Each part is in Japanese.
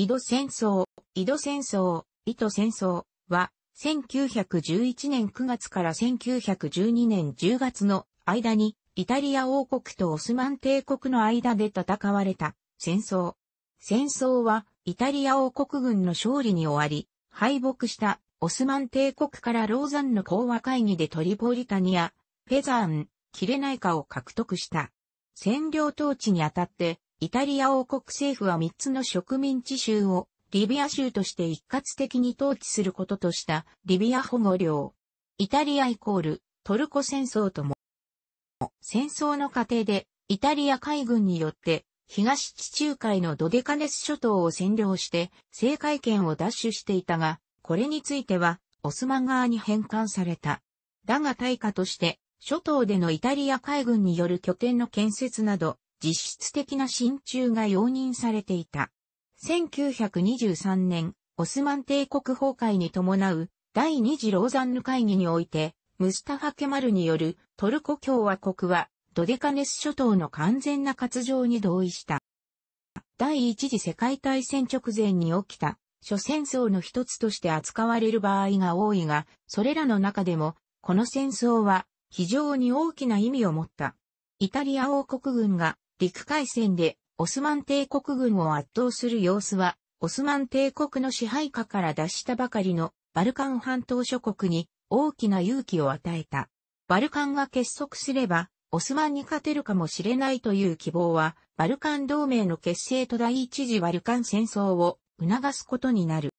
井戸戦争、井戸戦争、井戸戦争は、1911年9月から1912年10月の間に、イタリア王国とオスマン帝国の間で戦われた戦争。戦争は、イタリア王国軍の勝利に終わり、敗北したオスマン帝国からローザンの講和会議でトリポリタニア、フェザーン、キレナイカを獲得した。占領統治にあたって、イタリア王国政府は3つの植民地州をリビア州として一括的に統治することとしたリビア保護領。イタリアイコールトルコ戦争とも。戦争の過程でイタリア海軍によって東地中海のドデカネス諸島を占領して政界権を奪取していたが、これについてはオスマン側に返還された。だが対価として諸島でのイタリア海軍による拠点の建設など実質的な進駐が容認されていた。1923年、オスマン帝国崩壊に伴う第二次ローザンヌ会議において、ムスタファ・ケマルによるトルコ共和国はドデカネス諸島の完全な割譲に同意した。第一次世界大戦直前に起きた諸戦争の一つとして扱われる場合が多いが、それらの中でも、この戦争は非常に大きな意味を持った。イタリア王国軍が陸海戦でオスマン帝国軍を圧倒する様子は、オスマン帝国の支配下から脱したばかりのバルカン半島諸国に大きな勇気を与えた。バルカンが結束すれば、オスマンに勝てるかもしれないという希望は、バルカン同盟の結成と第一次バルカン戦争を促すことになる。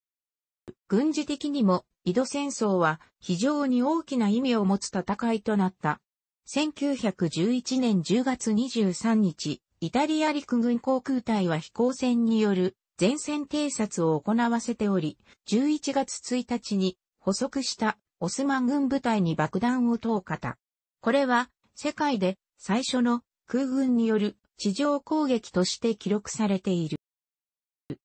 軍事的にも、井戸戦争は非常に大きな意味を持つ戦いとなった。1911年10月23日、イタリア陸軍航空隊は飛行船による前線偵察を行わせており、11月1日に補足したオスマン軍部隊に爆弾を投下た。これは世界で最初の空軍による地上攻撃として記録されている。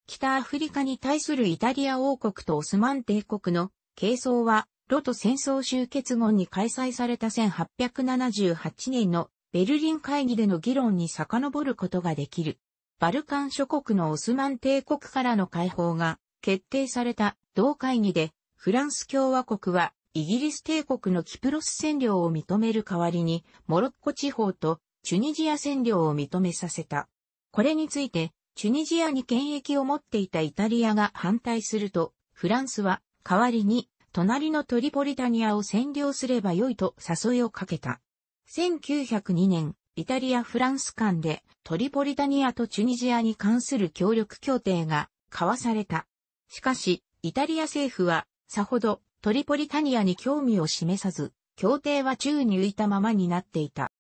北アフリカに対するイタリア王国とオスマン帝国の係争はロト戦争終結後に開催された1878年のベルリン会議での議論に遡ることができる。バルカン諸国のオスマン帝国からの解放が決定された同会議でフランス共和国はイギリス帝国のキプロス占領を認める代わりにモロッコ地方とチュニジア占領を認めさせた。これについてチュニジアに権益を持っていたイタリアが反対するとフランスは代わりに隣のトリポリタニアを占領すればよいと誘いをかけた。1902年、イタリア・フランス間でトリポリタニアとチュニジアに関する協力協定が交わされた。しかし、イタリア政府は、さほどトリポリタニアに興味を示さず、協定は宙に浮いたままになっていた。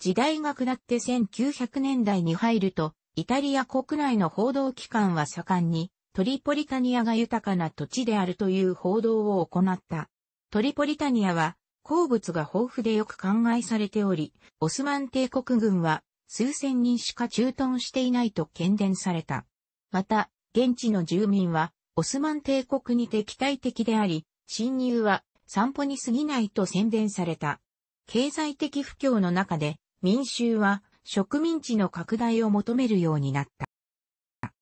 時代が下って1900年代に入ると、イタリア国内の報道機関は盛んに、トリポリタニアが豊かな土地であるという報道を行った。トリポリタニアは鉱物が豊富でよく考えされており、オスマン帝国軍は数千人しか駐屯していないと喧伝された。また、現地の住民は、オスマン帝国に敵対的であり、侵入は散歩に過ぎないと宣伝された。経済的不況の中で、民衆は植民地の拡大を求めるようになった。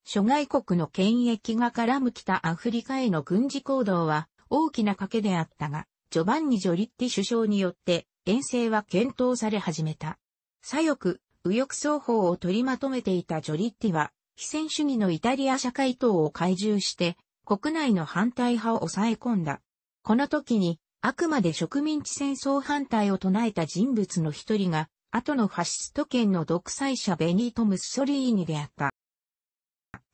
諸外国の権益が絡む北アフリカへの軍事行動は大きな賭けであったが、ジョバンニ・ジョリッティ首相によって遠征は検討され始めた。左翼、右翼双方を取りまとめていたジョリッティは、非戦主義のイタリア社会党を懐柔して、国内の反対派を抑え込んだ。この時に、あくまで植民地戦争反対を唱えた人物の一人が、後のファシスト圏の独裁者ベニート・ムッソリーニであった。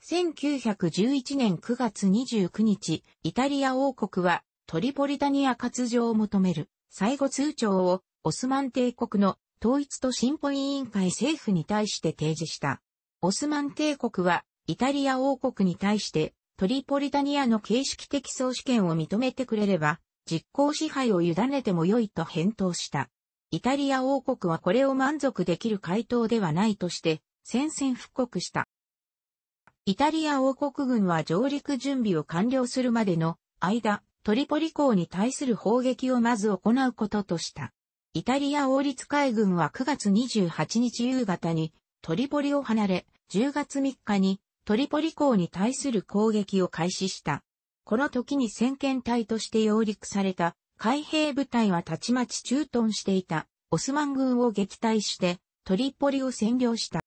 1911年9月29日、イタリア王国はトリポリタニア割譲を求める最後通帳をオスマン帝国の統一と進歩委員会政府に対して提示した。オスマン帝国はイタリア王国に対してトリポリタニアの形式的総主権を認めてくれれば実行支配を委ねても良いと返答した。イタリア王国はこれを満足できる回答ではないとして宣戦布復刻した。イタリア王国軍は上陸準備を完了するまでの間、トリポリ港に対する砲撃をまず行うこととした。イタリア王立海軍は9月28日夕方にトリポリを離れ、10月3日にトリポリ港に対する攻撃を開始した。この時に先遣隊として揚陸された海兵部隊はたちまち駐屯していたオスマン軍を撃退してトリポリを占領した。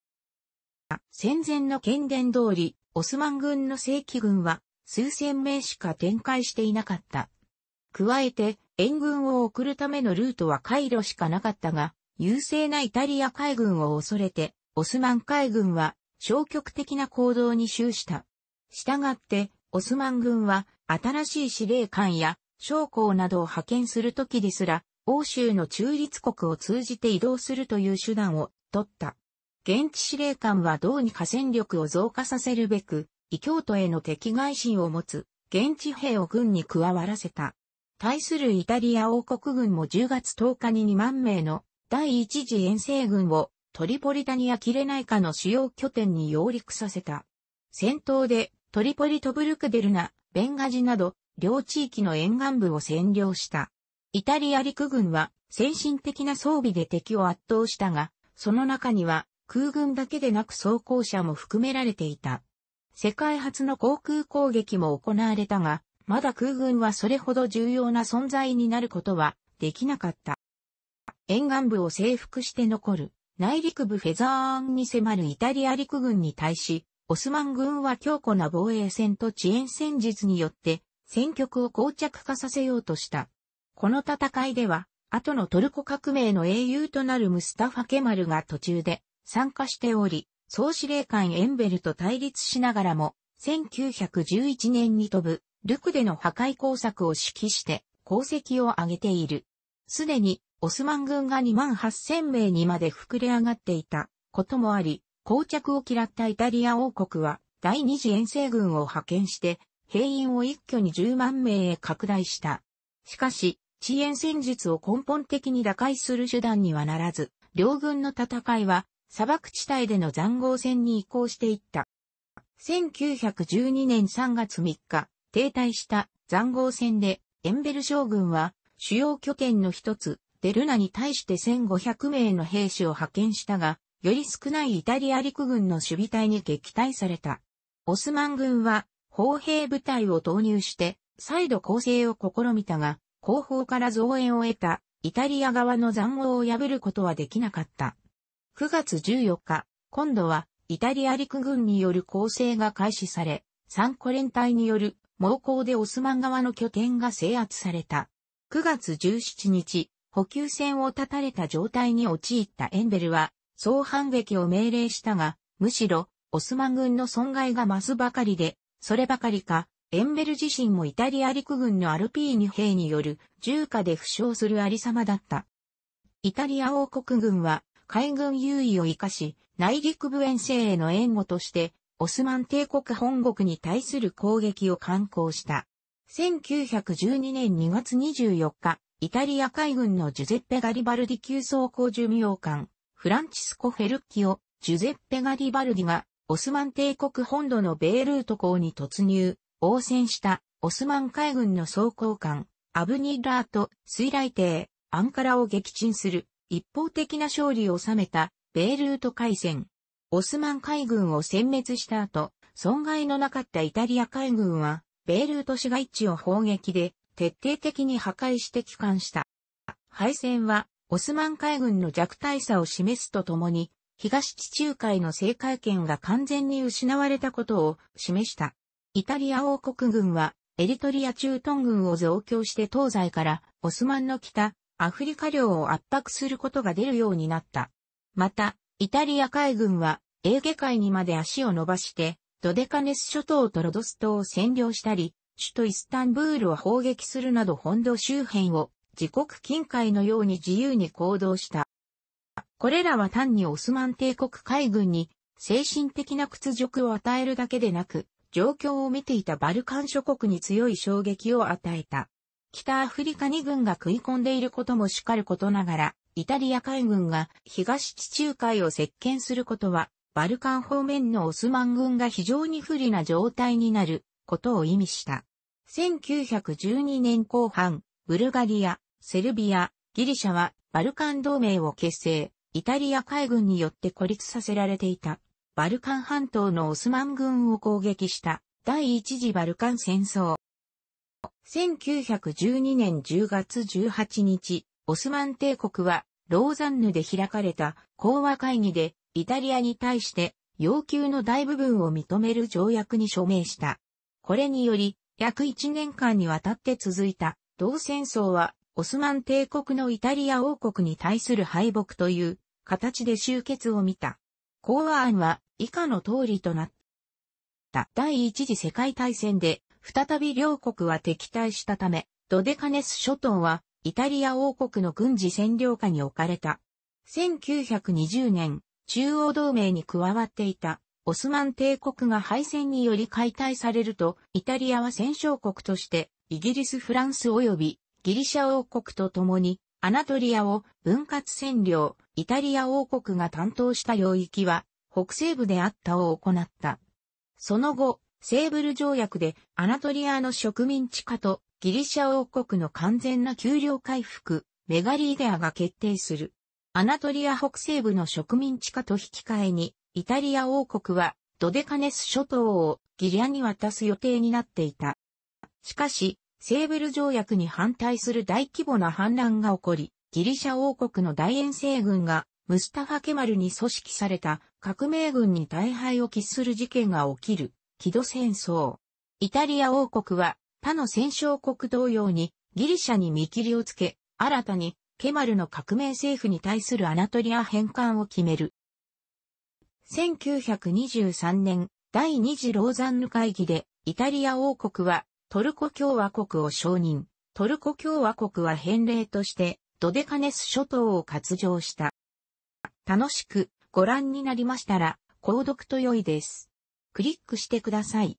戦前の権限通り、オスマン軍の正規軍は数千名しか展開していなかった。加えて、援軍を送るためのルートは回路しかなかったが、優勢なイタリア海軍を恐れて、オスマン海軍は消極的な行動に終した。したがって、オスマン軍は新しい司令官や将校などを派遣するときですら、欧州の中立国を通じて移動するという手段を取った。現地司令官はどうにか戦力を増加させるべく、異教徒への敵外心を持つ、現地兵を軍に加わらせた。対するイタリア王国軍も10月10日に2万名の第一次遠征軍をトリポリタニア・キレナイカの主要拠点に揚陸させた。戦闘でトリポリトブルクデルナ、ベンガジなど両地域の沿岸部を占領した。イタリア陸軍は先進的な装備で敵を圧倒したが、その中には空軍だけでなく装甲車も含められていた。世界初の航空攻撃も行われたが、まだ空軍はそれほど重要な存在になることはできなかった。沿岸部を征服して残る内陸部フェザーンに迫るイタリア陸軍に対し、オスマン軍は強固な防衛戦と遅延戦術によって戦局を膠着化させようとした。この戦いでは、後のトルコ革命の英雄となるムスタファ・ケマルが途中で参加しており、総司令官エンベルと対立しながらも、1911年に飛ぶ、ルクでの破壊工作を指揮して、功績を挙げている。すでに、オスマン軍が2万8000名にまで膨れ上がっていたこともあり、膠着を嫌ったイタリア王国は、第二次遠征軍を派遣して、兵員を一挙に10万名へ拡大した。しかし、遅延戦術を根本的に打開する手段にはならず、両軍の戦いは砂漠地帯での塹壕戦に移行していった。1912年3月3日、停滞した塹壕戦で、エンベル将軍は、主要拠点の一つ、デルナに対して1500名の兵士を派遣したが、より少ないイタリア陸軍の守備隊に撃退された。オスマン軍は、砲兵部隊を投入して、再度攻勢を試みたが、後方から増援を得た、イタリア側の塹壕を破ることはできなかった。9月14日、今度はイタリア陸軍による攻勢が開始され、三コ連隊による猛攻でオスマン側の拠点が制圧された。9月17日、補給線を断たれた状態に陥ったエンベルは、総反撃を命令したが、むしろ、オスマン軍の損害が増すばかりで、そればかりか、エンベル自身もイタリア陸軍のアルピーニ兵による銃火で負傷するありさまだった。イタリア王国軍は海軍優位を生かし、内陸部遠征への援護として、オスマン帝国本国に対する攻撃を敢行した。1912年2月24日、イタリア海軍のジュゼッペ・ガリバルディ級装甲寿命艦、フランチスコ・フェルッキオ、ジュゼッペ・ガリバルディが、オスマン帝国本土のベールート港に突入、応戦したオスマン海軍の装甲艦、アブニラート、水雷艇、アンカラを撃沈する。一方的な勝利を収めたベールート海戦。オスマン海軍を殲滅した後、損害のなかったイタリア海軍は、ベールート市街地を砲撃で徹底的に破壊して帰還した。敗戦は、オスマン海軍の弱体さを示すとともに、東地中海の制海権が完全に失われたことを示した。イタリア王国軍は、エリトリア駐屯軍を増強して東西から、オスマンの北、アフリカ領を圧迫することが出るようになった。また、イタリア海軍は、エーゲ海にまで足を伸ばして、ドデカネス諸島とロドス島を占領したり、首都イスタンブールを砲撃するなど本土周辺を自国近海のように自由に行動した。これらは単にオスマン帝国海軍に精神的な屈辱を与えるだけでなく、状況を見ていたバルカン諸国に強い衝撃を与えた。北アフリカに軍が食い込んでいることも叱ることながら、イタリア海軍が東地中海を席巻することは、バルカン方面のオスマン軍が非常に不利な状態になることを意味した。1912年後半、ブルガリア、セルビア、ギリシャはバルカン同盟を結成、イタリア海軍によって孤立させられていた。バルカン半島のオスマン軍を攻撃した第一次バルカン戦争。1912年10月18日、オスマン帝国はローザンヌで開かれた講和会議でイタリアに対して要求の大部分を認める条約に署名した。これにより約1年間にわたって続いた同戦争はオスマン帝国のイタリア王国に対する敗北という形で終結を見た。講和案は以下の通りとなった。第一次世界大戦で再び両国は敵対したため、ドデカネス諸島はイタリア王国の軍事占領下に置かれた。1920年、中央同盟に加わっていたオスマン帝国が敗戦により解体されると、イタリアは戦勝国としてイギリス・フランス及びギリシャ王国と共にアナトリアを分割占領、イタリア王国が担当した領域は北西部であったを行った。その後、セーブル条約でアナトリアの植民地化とギリシャ王国の完全な給料回復、メガリーデアが決定する。アナトリア北西部の植民地化と引き換えに、イタリア王国はドデカネス諸島をギリアに渡す予定になっていた。しかし、セーブル条約に反対する大規模な反乱が起こり、ギリシャ王国の大遠征軍がムスタファ・ケマルに組織された革命軍に大敗を喫する事件が起きる。木戸戦争。イタリア王国は、他の戦勝国同様に、ギリシャに見切りをつけ、新たに、ケマルの革命政府に対するアナトリア返還を決める。1923年、第二次ローザンヌ会議で、イタリア王国は、トルコ共和国を承認。トルコ共和国は返礼として、ドデカネス諸島を割譲した。楽しくご覧になりましたら、購読と良いです。クリックしてください。